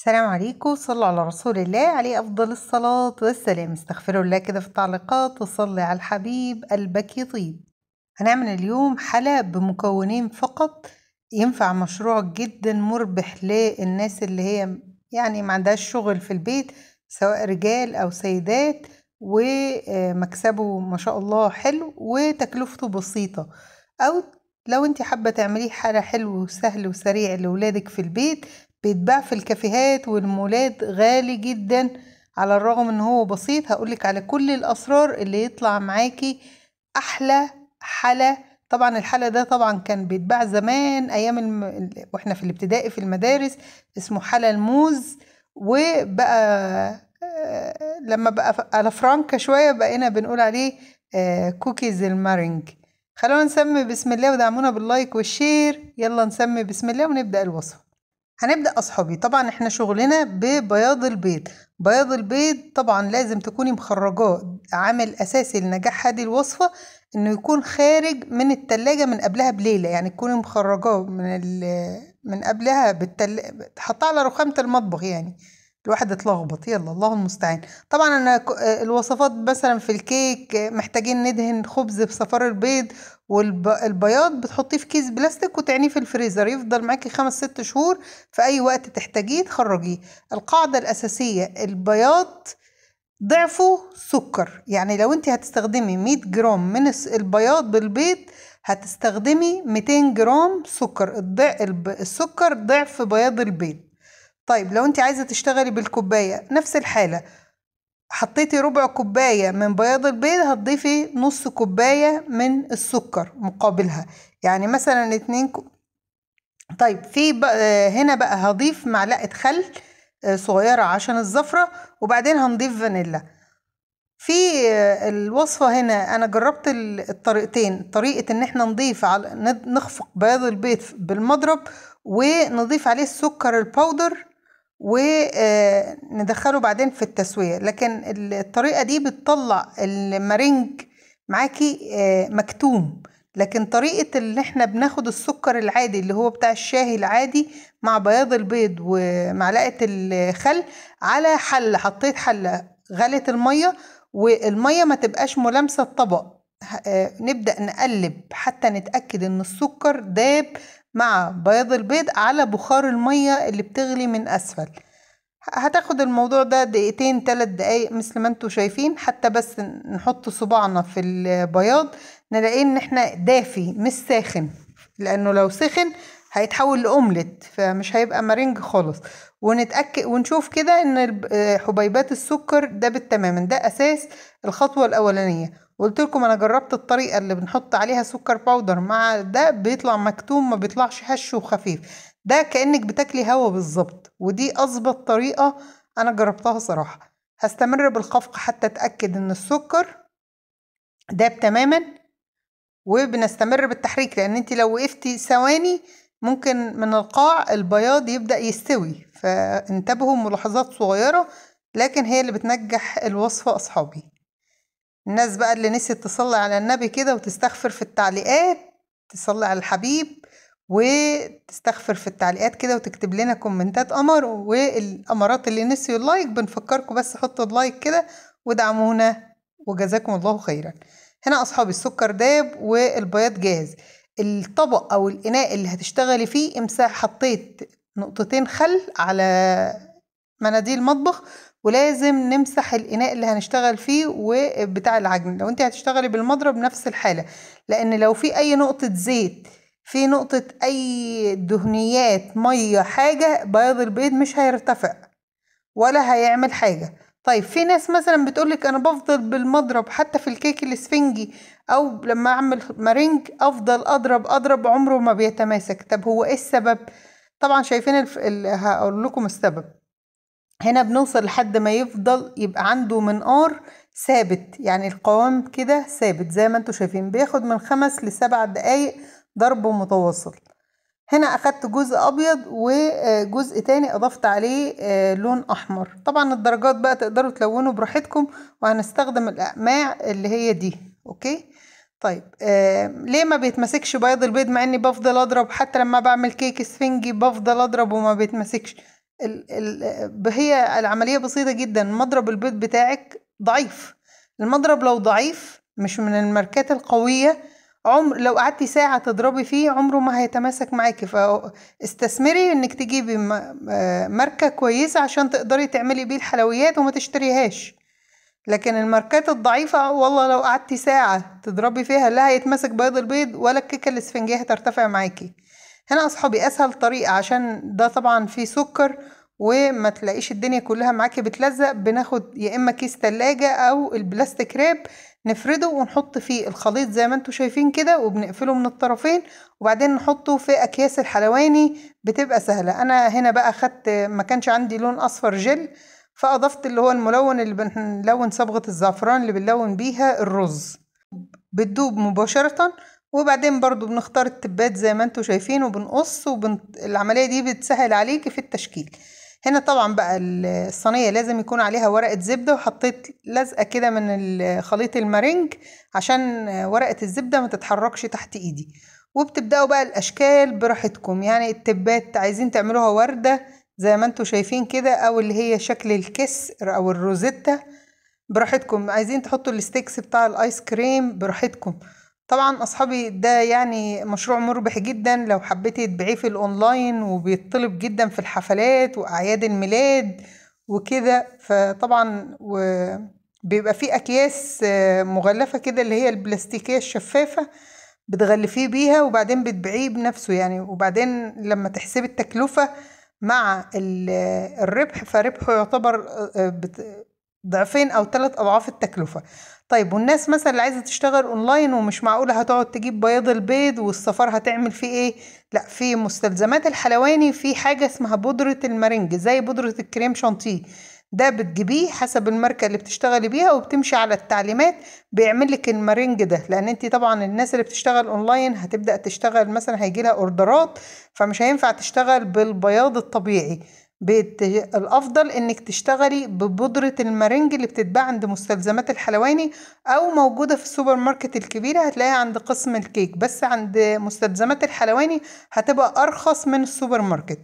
السلام عليكم صلوا على رسول الله عليه أفضل الصلاة والسلام استغفروا الله كده في التعليقات وصلي على الحبيب قلبك يطيب هنعمل اليوم حلقة بمكونين فقط ينفع مشروع جدا مربح للناس اللي هي يعني ما عندهاش شغل في البيت سواء رجال أو سيدات ومكسبه ما شاء الله حلو وتكلفته بسيطة أو لو انت حابة تعمليه حالة حلو وسهل وسريع لولادك في البيت بيتباع في الكافيهات والمولات غالي جدا على الرغم ان هو بسيط هقولك على كل الاسرار اللي يطلع معاكي احلى حلا طبعا الحلا ده طبعا كان بيتباع زمان ايام الم... واحنا في الابتدائي في المدارس اسمه حلا الموز وبقى آه، لما بقى على فرانكا شويه بقينا بنقول عليه كوكيز آه، المارينج خلونا نسمي بسم الله ودعمونا باللايك والشير يلا نسمي بسم الله ونبدا الوصفه هنبدأ أصحابي طبعا احنا شغلنا ببياض البيض بياض البيض طبعا لازم تكوني مخرجاه عامل أساسي لنجاح هذه الوصفة انه يكون خارج من التلاجة من قبلها بليلة يعني تكوني مخرجاه من من قبلها بالتلاجة تحطها على رخامة المطبخ يعني الواحد اتلخبط يلا الله المستعان طبعا انا آه، الوصفات مثلا في الكيك آه، محتاجين ندهن خبز بصفار البيض والبياض بتحطيه في كيس بلاستيك وتعنيه في الفريزر يفضل معاكي خمس ست شهور في اي وقت تحتاجيه تخرجيه القاعده الاساسيه البياض ضعفه سكر يعني لو انت هتستخدمي 100 جرام من البياض بالبيض هتستخدمي 200 جرام سكر السكر ضعف بياض البيض طيب لو انت عايزه تشتغلي بالكوبايه نفس الحاله حطيتي ربع كوبايه من بياض البيض هتضيفي نص كوبايه من السكر مقابلها يعني مثلا اتنين كو... طيب في بقى هنا بقى هضيف معلقه خل آه، صغيره عشان الزفره وبعدين هنضيف فانيلا في آه، الوصفه هنا انا جربت الطريقتين طريقه ان احنا نضيف على نخفق بياض البيض بالمضرب ونضيف عليه السكر الباودر وندخله بعدين في التسوية لكن الطريقة دي بتطلع المارينج معاكي آه، مكتوم لكن طريقة اللي احنا بناخد السكر العادي اللي هو بتاع الشاهي العادي مع بياض البيض ومعلقة الخل على حلة حطيت حلة غلت المية والمية ما تبقاش ملامسة الطبق آه، نبدأ نقلب حتى نتأكد ان السكر داب مع بياض البيض على بخار المية اللي بتغلي من أسفل هتاخد الموضوع ده دقيقتين تلات دقايق مثل ما انتوا شايفين حتى بس نحط صباعنا في البياض نلاقيه ان احنا دافي مش ساخن لانه لو سخن هيتحول لأومليت فمش هيبقى مرنج خالص ونتأكد ونشوف كده ان آه، حبيبات السكر دابت تماما ده اساس الخطوة الاولانية قلت لكم انا جربت الطريقه اللي بنحط عليها سكر باودر مع ده بيطلع مكتوم ما بيطلعش هش وخفيف ده كانك بتاكلي هوا بالظبط ودي اظبط طريقه انا جربتها صراحه هستمر بالخفق حتى اتاكد ان السكر داب تماما وبنستمر بالتحريك لان انت لو وقفتي ثواني ممكن من القاع البياض يبدا يستوي فانتبهوا ملاحظات صغيره لكن هي اللي بتنجح الوصفه اصحابي الناس بقى اللي نسيت تصلي على النبي كده وتستغفر في التعليقات تصلي على الحبيب وتستغفر في التعليقات كده وتكتب لنا كومنتات قمر والامارات اللي نسيوا اللايك بنفكركم بس حطوا اللايك كده ودعمونا وجزاكم الله خيرا هنا أصحابي السكر داب والبياض جاهز الطبق او الاناء اللي هتشتغلي فيه امسح حطيت نقطتين خل على مناديل مطبخ ولازم نمسح الإناء اللي هنشتغل فيه وبتاع العجن لو انت هتشتغلي بالمضرب نفس الحالة لأن لو في أي نقطة زيت في نقطة أي دهنيات مية حاجة بياض البيض مش هيرتفع ولا هيعمل حاجة طيب في ناس مثلا بتقولك أنا بفضل بالمضرب حتى في الكيك الاسفنجي أو لما أعمل مارينج أفضل أضرب أضرب عمره ما بيتماسك طب هو إيه السبب؟ طبعا شايفين الف... ال... هقول لكم السبب هنا بنوصل لحد ما يفضل يبقى عنده منقار ثابت يعني القوام كده ثابت زي ما انتوا شايفين بياخد من خمس لسبع دقايق ضرب متواصل هنا اخدت جزء ابيض وجزء تاني اضفت عليه آه، لون احمر طبعا الدرجات بقى تقدروا تلونوا براحتكم وهنستخدم الاقماع اللي هي دي اوكي طيب آه ليه ما بيتمسكش بيض البيض مع اني بفضل اضرب حتى لما بعمل كيك اسفنجي بفضل اضرب وما بيتمسكش هي العملية بسيطة جدا مضرب البيض بتاعك ضعيف المضرب لو ضعيف مش من الماركات القوية عمر لو قعدتي ساعة تضربي فيه عمره ما هيتماسك معاكي فاستثمري انك تجيبي آه، ماركة كويسة عشان تقدري تعملي بيه الحلويات وما تشتريهاش لكن الماركات الضعيفة والله لو قعدتي ساعة تضربي فيها لا هيتمسك بيض البيض ولا الكيكة الاسفنجية هترتفع معاكي هنا اصحابي اسهل طريقة عشان ده طبعا فيه سكر وما تلاقيش الدنيا كلها معاكي بتلزق بناخد يا اما كيس تلاجة او البلاستيك راب نفرده ونحط فيه الخليط زي ما انتم شايفين كده وبنقفله من الطرفين وبعدين نحطه في اكياس الحلواني بتبقى سهلة انا هنا بقى خدت ما كانش عندي لون اصفر جل فاضفت اللي هو الملون اللي بنلون صبغة الزعفران اللي بنلون بيها الرز بتدوب مباشرة وبعدين برضو بنختار التبات زي ما انتوا شايفين وبنقص والعملية دي بتسهل عليكي في التشكيل هنا طبعا بقى الصينية لازم يكون عليها ورقة زبدة وحطيت لزقة كده من خليط المارينج عشان ورقة الزبدة ما تتحركش تحت ايدي وبتبدأوا بقى الأشكال براحتكم يعني التبات عايزين تعملوها وردة زي ما انتوا شايفين كده او اللي هي شكل الكسر او الروزيتا براحتكم عايزين تحطوا الستيكس بتاع الايس كريم براحتكم طبعا اصحابي ده يعني مشروع مربح جدا لو حبيتي تبيعيه في الاونلاين وبيطلب جدا في الحفلات واعياد الميلاد وكده فطبعا وبيبقى فيه اكياس مغلفه كده اللي هي البلاستيكيه الشفافه بتغلفيه بيها وبعدين بتبيعيه بنفسه يعني وبعدين لما تحسبي التكلفه مع الربح فربحه يعتبر آه، ضعفين او ثلاث اضعاف التكلفه طيب والناس مثلا اللي عايزه تشتغل اونلاين ومش معقوله هتقعد تجيب بياض البيض والسفر هتعمل فيه ايه لا في مستلزمات الحلواني في حاجه اسمها بودره المارنج زي بودره الكريم شانتيه ده بتجيبيه حسب الماركه اللي بتشتغلي بيها وبتمشي على التعليمات بيعمل لك المارنج ده لان انت طبعا الناس اللي بتشتغل اونلاين هتبدا تشتغل مثلا هيجي لها اوردرات فمش هينفع تشتغل بالبياض الطبيعي بت... الأفضل إنك تشتغلي ببودرة المارينج اللي بتتباع عند مستلزمات الحلواني أو موجودة في السوبر ماركت الكبيرة هتلاقيها عند قسم الكيك بس عند مستلزمات الحلواني هتبقى أرخص من السوبر ماركت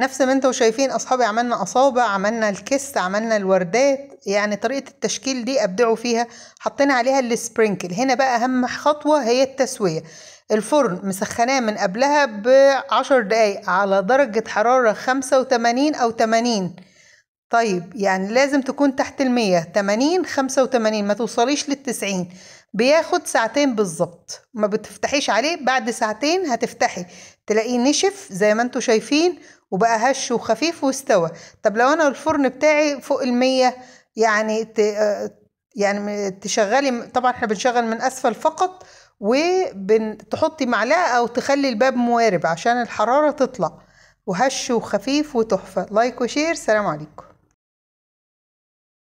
نفس ما انتوا شايفين أصحابي عملنا أصابع عملنا الكس عملنا الوردات يعني طريقة التشكيل دي أبدعوا فيها حطينا عليها السبرينكل هنا بقى أهم خطوة هي التسوية الفرن مسخناه من قبلها بعشر دقايق على درجة حرارة خمسة وتمانين أو تمانين طيب يعني لازم تكون تحت المية تمانين خمسة وتمانين ما توصليش للتسعين بياخد ساعتين بالظبط ما بتفتحيش عليه بعد ساعتين هتفتحي تلاقيه نشف زي ما انتوا شايفين وبقى هش وخفيف واستوى طب لو انا الفرن بتاعي فوق المية يعني يعني تشغلي طبعا احنا بنشغل من اسفل فقط وتحطي معلقة أو تخلي الباب موارب عشان الحرارة تطلع وهش وخفيف وتحفة لايك وشير سلام عليكم